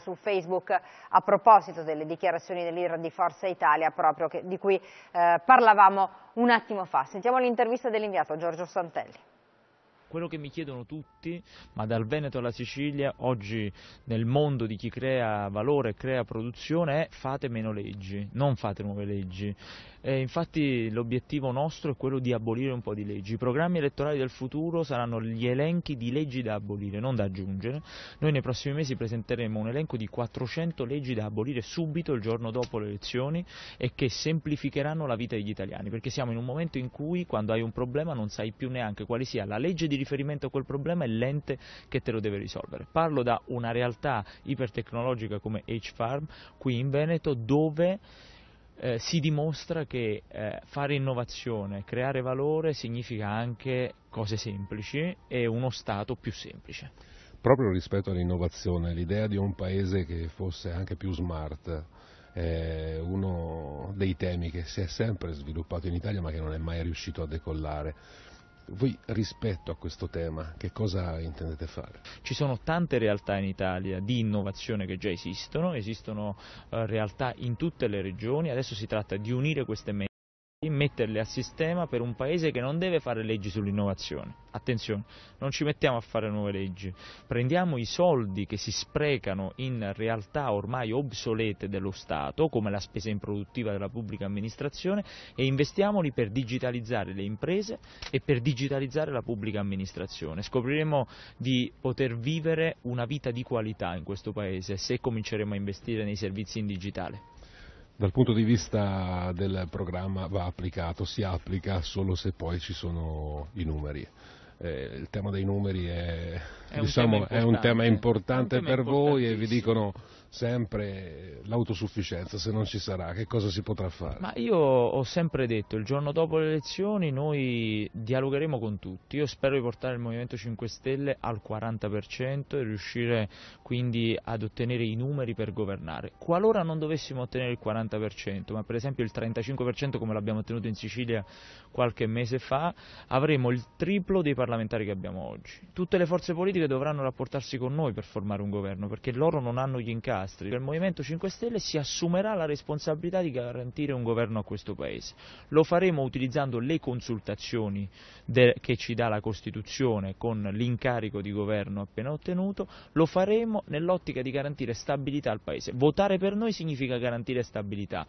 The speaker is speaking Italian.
su Facebook a proposito delle dichiarazioni dell'IRA di Forza Italia proprio che, di cui eh, parlavamo un attimo fa. Sentiamo l'intervista dell'inviato Giorgio Santelli quello che mi chiedono tutti, ma dal Veneto alla Sicilia, oggi nel mondo di chi crea valore e crea produzione, è fate meno leggi, non fate nuove leggi. E infatti l'obiettivo nostro è quello di abolire un po' di leggi. I programmi elettorali del futuro saranno gli elenchi di leggi da abolire, non da aggiungere. Noi nei prossimi mesi presenteremo un elenco di 400 leggi da abolire subito il giorno dopo le elezioni e che semplificheranno la vita degli italiani, perché siamo in un momento in cui quando hai un problema non sai più neanche quale sia la legge di riferimento a quel problema è l'ente che te lo deve risolvere. Parlo da una realtà ipertecnologica come H-Farm qui in Veneto dove eh, si dimostra che eh, fare innovazione, creare valore significa anche cose semplici e uno Stato più semplice. Proprio rispetto all'innovazione, l'idea di un paese che fosse anche più smart è uno dei temi che si è sempre sviluppato in Italia ma che non è mai riuscito a decollare. Voi rispetto a questo tema, che cosa intendete fare? Ci sono tante realtà in Italia di innovazione che già esistono, esistono eh, realtà in tutte le regioni, adesso si tratta di unire queste mezze metterle a sistema per un paese che non deve fare leggi sull'innovazione. Attenzione, non ci mettiamo a fare nuove leggi, prendiamo i soldi che si sprecano in realtà ormai obsolete dello Stato, come la spesa improduttiva della pubblica amministrazione, e investiamoli per digitalizzare le imprese e per digitalizzare la pubblica amministrazione. Scopriremo di poter vivere una vita di qualità in questo paese se cominceremo a investire nei servizi in digitale dal punto di vista del programma va applicato, si applica solo se poi ci sono i numeri eh, il tema dei numeri è, è, diciamo, un, tema è un, tema importante un tema per voi e vi dicono sempre eh, l'autosufficienza se non ci sarà, che cosa si potrà fare? Ma io ho sempre detto, il giorno dopo le elezioni noi dialogheremo con tutti, io spero di portare il Movimento 5 Stelle al 40% e riuscire quindi ad ottenere i numeri per governare. Qualora non dovessimo ottenere il 40%, ma per esempio il 35% come l'abbiamo ottenuto in Sicilia qualche mese fa, avremo il triplo dei parlamentari parlamentari che abbiamo oggi. Tutte le forze politiche dovranno rapportarsi con noi per formare un governo, perché loro non hanno gli incastri. Il Movimento 5 Stelle si assumerà la responsabilità di garantire un governo a questo Paese. Lo faremo utilizzando le consultazioni che ci dà la Costituzione con l'incarico di governo appena ottenuto, lo faremo nell'ottica di garantire stabilità al Paese. Votare per noi significa garantire stabilità.